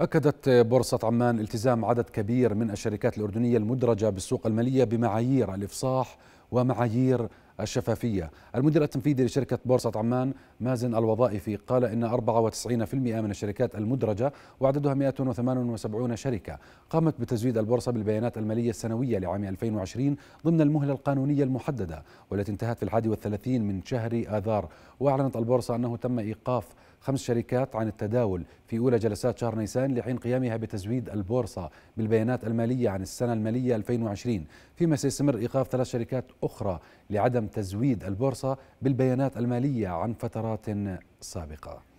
أكدت بورصة عمان التزام عدد كبير من الشركات الأردنية المدرجة بالسوق المالية بمعايير الإفصاح ومعايير الشفافية المدير التنفيذي لشركة بورصة عمان مازن الوظائفي قال إن 94% من الشركات المدرجة وعددها 178 شركة قامت بتزويد البورصة بالبيانات المالية السنوية لعام 2020 ضمن المهلة القانونية المحددة والتي انتهت في الحادي والثلاثين من شهر آذار وأعلنت البورصة أنه تم إيقاف خمس شركات عن التداول في أولى جلسات شهر نيسان لحين قيامها بتزويد البورصة بالبيانات المالية عن السنة المالية 2020 فيما سيستمر إيقاف ثلاث شركات أخرى لعدم تزويد البورصة بالبيانات المالية عن فترات سابقة